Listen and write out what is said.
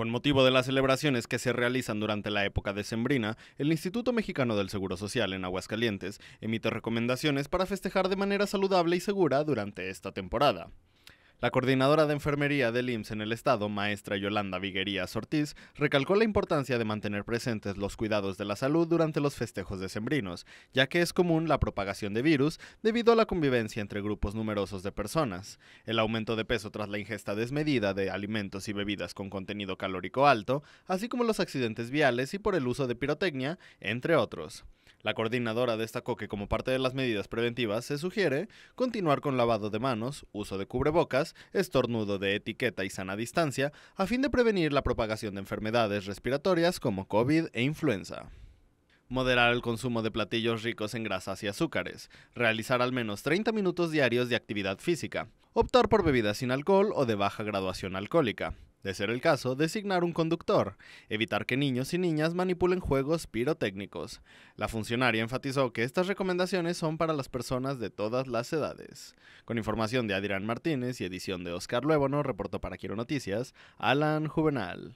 Con motivo de las celebraciones que se realizan durante la época decembrina, el Instituto Mexicano del Seguro Social en Aguascalientes emite recomendaciones para festejar de manera saludable y segura durante esta temporada. La coordinadora de enfermería del IMSS en el estado, maestra Yolanda Viguería Ortiz, recalcó la importancia de mantener presentes los cuidados de la salud durante los festejos sembrinos, ya que es común la propagación de virus debido a la convivencia entre grupos numerosos de personas. El aumento de peso tras la ingesta desmedida de alimentos y bebidas con contenido calórico alto, así como los accidentes viales y por el uso de pirotecnia, entre otros. La coordinadora destacó que como parte de las medidas preventivas se sugiere continuar con lavado de manos, uso de cubrebocas, estornudo de etiqueta y sana distancia, a fin de prevenir la propagación de enfermedades respiratorias como COVID e influenza moderar el consumo de platillos ricos en grasas y azúcares, realizar al menos 30 minutos diarios de actividad física, optar por bebidas sin alcohol o de baja graduación alcohólica. De ser el caso, designar un conductor, evitar que niños y niñas manipulen juegos pirotécnicos. La funcionaria enfatizó que estas recomendaciones son para las personas de todas las edades. Con información de Adrián Martínez y edición de Oscar Luébono, reportó para Quiero Noticias, Alan Juvenal.